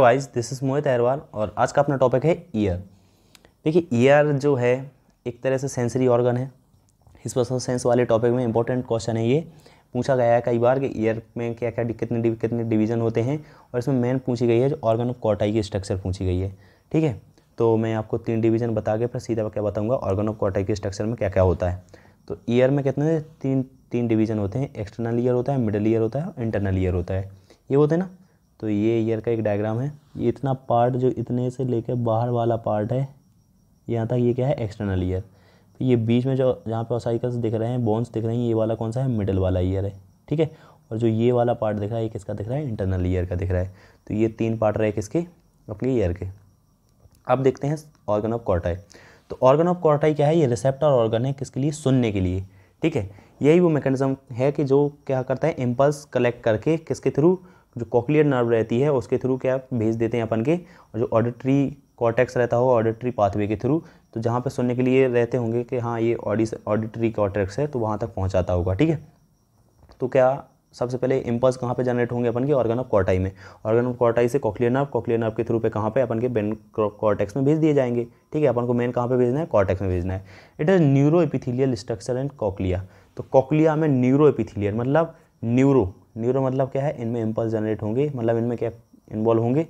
wise this is Mohit Aharwal और आज का अपना टॉपिक है ईयर देखिए ईयर जो है एक तरह से सेंसरी ऑर्गन है इस पर सेंस वाले टॉपिक में इंपॉर्टेंट क्वेश्चन है ये पूछा गया है कई बार कि ईयर में क्या क्या कितने कितने डिवीज़न होते हैं और इसमें मेन पूछी गई है जो ऑर्गन ऑफ कॉटाई की स्ट्रक्चर पूछी गई है ठीक है तो मैं आपको तीन डिवीज़न बता के फिर सीधा क्या बताऊँगा ऑर्गन ऑफ कॉटाई के स्ट्रक्चर में क्या क्या होता है तो ईयर में कितने तीन तीन डिवीज़न होते हैं एक्सटर्नल ईयर होता है मिडल ईयर होता है इंटरनल ईयर होता है ये होते हैं ना तो ये ईयर का एक डायग्राम है ये इतना पार्ट जो इतने से लेकर बाहर वाला पार्ट है यहाँ तक ये क्या है एक्सटर्नल ईयर तो ये बीच में जो जहाँ पे ऑसाइकल्स दिख रहे हैं बोन्स दिख रहे हैं ये वाला कौन सा है मिडल वाला ईयर है ठीक है और जो ये वाला पार्ट दिख रहा है ये किसका दिख रहा है इंटरनल ईयर का दिख रहा है तो ये तीन पार्ट रहे किसके अपने ईयर के अब देखते हैं ऑर्गन ऑफ कॉर्टाई तो ऑर्गन ऑफ कॉर्टाई क्या है ये रिसेप्टर ऑर्गन है किसके लिए सुनने के लिए ठीक है यही वो मैकेनिज्म है कि जो क्या करता है इम्पल्स कलेक्ट करके किसके थ्रू जो कॉकलियर नर्व रहती है उसके थ्रू क्या भेज देते हैं अपन के और जो ऑडिटरी कॉटेक्स रहता हो ऑडिटरी पाथवे के थ्रू तो जहाँ पर सुनने के लिए रहते होंगे कि हाँ ये ऑडिस ऑडिटरी कॉटेक्स है तो वहाँ तक पहुँचाता होगा ठीक है तो क्या सबसे पहले इम्पल्स कहाँ पे जनरेट होंगे अपन के ऑर्गन ऑफ कॉटाई में ऑर्गन ऑफ कॉटाई से कॉकलियर नर्व कॉकलियर नर्व के थ्रू पे कहाँ पे अपन के बेन कॉर्टेक्स में भेज दिए जाएंगे ठीक है अपन को मेन कहाँ पे भेजना है कॉर्टेक्स में भेजना है it is neuro epithelial structure and cochlea तो कॉकलिया में न्यूरो मतलब न्यूरो न्यूरो मतलब क्या है इनमें इम्पल्स जनरेट होंगे मतलब इनमें क्या इन्वॉल्व होंगे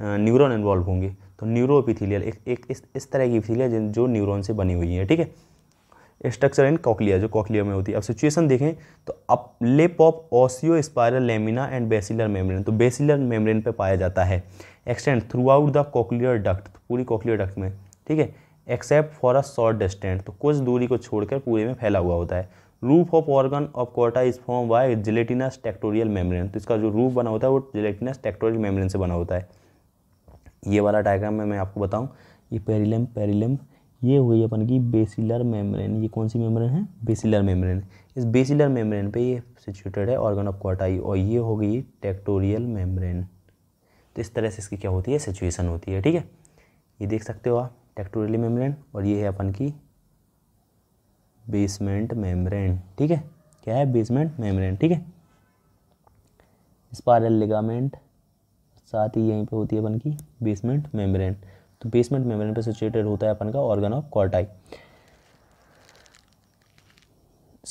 न्यूरॉन इन्वॉल्व होंगे तो न्यूरो एपिथीलियल एक, एक इस, इस तरह की जिन जो न्यूरॉन से बनी हुई है ठीक है स्ट्रक्चर इन कॉकलिया जो कॉकलिया में होती है अब सिचुएशन देखें तो up lip of osseous spiral lamina and basilar membrane तो बेसिलर मेम्ब्रेन पे पाया जाता है extend throughout the cochlear duct पूरी कॉकलियर डक्ट में ठीक है except for a short distant तो कुछ दूरी को छोड़कर पूरे में फैला हुआ होता है roof of organ of Corti is form by gelatinous tectorial membrane तो इसका जो रूफ बना होता है वो जिलेटिनस टेक्टोरियल मेम्ब्रेन से बना होता है ये वाला डायग्राम में मैं आपको बताऊँ ये पेरिलम पेरिलम ये हुई अपन की बेसिलर मेम्ब्रेन ये कौन सी मेम्ब्रेन है बेसिलर मेम्ब्रेन इस बेसिलर मेम्ब्रेन पे ये सिचुएटेड है ऑर्गन ऑफ क्वाटाई और ये हो गई टेक्टोरियल मेम्ब्रेन तो इस तरह से इसकी क्या होती है सिचुएशन होती है ठीक है ये देख सकते हो आप टेक्टोरियल मेम्ब्रेन और ये है अपन की बेसमेंट मेम्ब्रेन ठीक है क्या है बेसमेंट मेम्ब्रेन ठीक है स्पायरल लिगामेंट साथ ही यहीं पे होती है अपन की बेसमेंट मेम्ब्रेन तो बेसमेंट मेम्ब्रेन पे सिचुएटेड होता है अपन का ऑर्गन ऑफ कॉर्टाई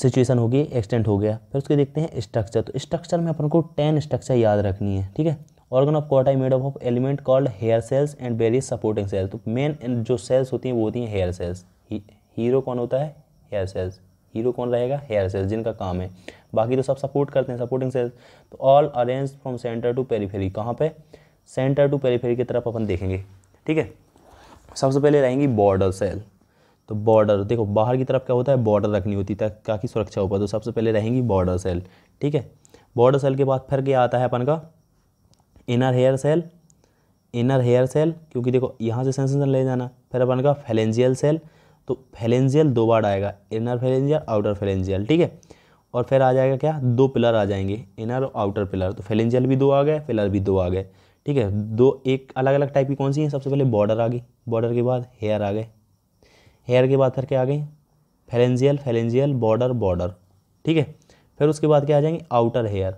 सिचुएशन हो गई एक्सटेंट हो गया फिर उसके देखते हैं स्ट्रक्चर तो स्ट्रक्चर में अपन को टेन स्ट्रक्चर याद रखनी है ठीक है organ of Corti made up of element called hair cells and various supporting cells तो मेन जो सेल्स होती हैं वो होती हैं हेयर सेल्स ही, हीरो कौन होता है हेयर सेल्स हीरो कौन रहेगा हेयर सेल्स जिनका काम है बाकी तो सब सपोर्ट करते हैं सपोर्टिंग सेल्स तो all arrange from centre to periphery कहाँ पे सेंटर टू पेरीफेरी की तरफ अपन देखेंगे ठीक है सबसे पहले रहेंगी बॉर्डर सेल तो बॉर्डर देखो बाहर की तरफ क्या होता है बॉर्डर रखनी होती है ताकि सुरक्षा हो पाए तो सबसे पहले रहेंगी बॉर्डर सेल ठीक है बॉर्डर सेल के बाद फिर क्या आता है अपन का inner hair cell inner hair cell क्योंकि देखो यहाँ से सेंसेशन ले जाना फिर अपन का फेलेंजियल सेल तो फैलेंजियल दो बार आएगा इनर फेलेंजियल आउटर फेलेंजियल ठीक है और फिर आ जाएगा क्या दो पिलर आ जाएंगे इनर और आउटर पिलर तो फैलेंजियल भी दो आ गए पिलर भी दो आ गए ठीक है दो एक अलग अलग टाइप की कौन सी है सबसे पहले बॉर्डर आ गई बॉर्डर के बाद हेयर आ गए हेयर के बाद फिर क्या आ गई फेलेंजियल फेलेंजियल बॉर्डर बॉर्डर ठीक है फिर उसके बाद क्या आ जाएंगे आउटर हेयर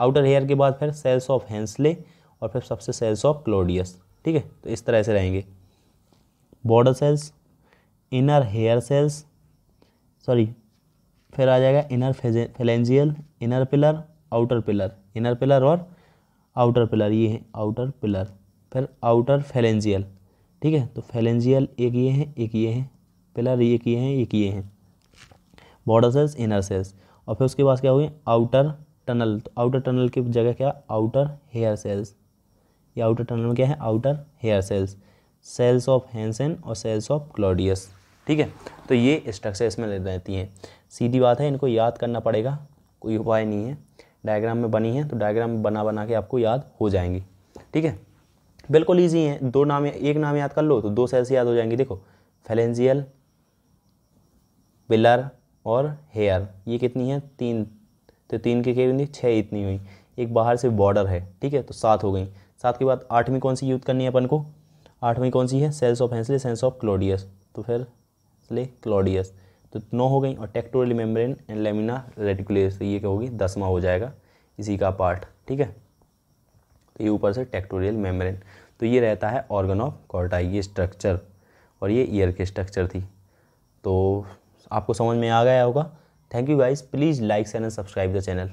आउटर हेयर के बाद फिर सेल्स ऑफ हैंसले और फिर सबसे सेल्स ऑफ क्लोडियस ठीक है तो इस तरह से रहेंगे border cells inner hair cells sorry फिर आ जाएगा inner phalangeal inner pillar outer pillar inner pillar और आउटर पिलर ये है आउटर पिलर फिर आउटर फेलेंजियल ठीक है तो फेलेंजियल एक ये है एक ये है पिलर एक ये है एक ये है बॉर्डर सेल्स इनर सेल्स और फिर उसके बाद क्या हुई आउटर टनल तो आउटर टनल की जगह क्या आउटर हेयर सेल्स ये आउटर टनल में क्या है outer hair cells cells of Hensen और सेल्स ऑफ क्लोडियस ठीक है तो ये स्ट्रक्चर इसमें रहती हैं सीधी बात है इनको याद करना पड़ेगा कोई उपाय नहीं है डायग्राम में बनी है तो डायग्राम बना बना के आपको याद हो जाएंगी ठीक है बिल्कुल ईजी है दो नाम एक नाम याद कर लो तो दो सेल्स याद हो जाएंगी देखो फेलेंजियल बिलर और हेयर ये कितनी है तीन तो तीन के कितनी छः इतनी हुई एक बाहर से बॉर्डर है ठीक है तो सात हो गई सात के बाद आठवीं कौन सी यूज़ करनी है अपन को आठवीं कौन सी है cells of Hensen cells of Claudius तो फिर ले क्लॉडियस तो नौ हो गई और tectorial membrane and lamina reticularis तो ये क्या होगी दसवा हो जाएगा इसी का पार्ट ठीक है तो ये ऊपर से टेक्टोरियल मेम्ब्रेन तो ये रहता है ऑर्गन ऑफ कॉर्टाई ये स्ट्रक्चर और ये ईयर की स्ट्रक्चर थी तो आपको समझ में आ गया होगा thank you guys please like and subscribe the channel